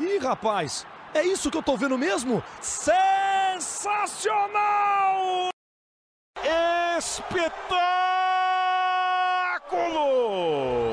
Ih, rapaz, é isso que eu tô vendo mesmo? Sensacional! Espetáculo!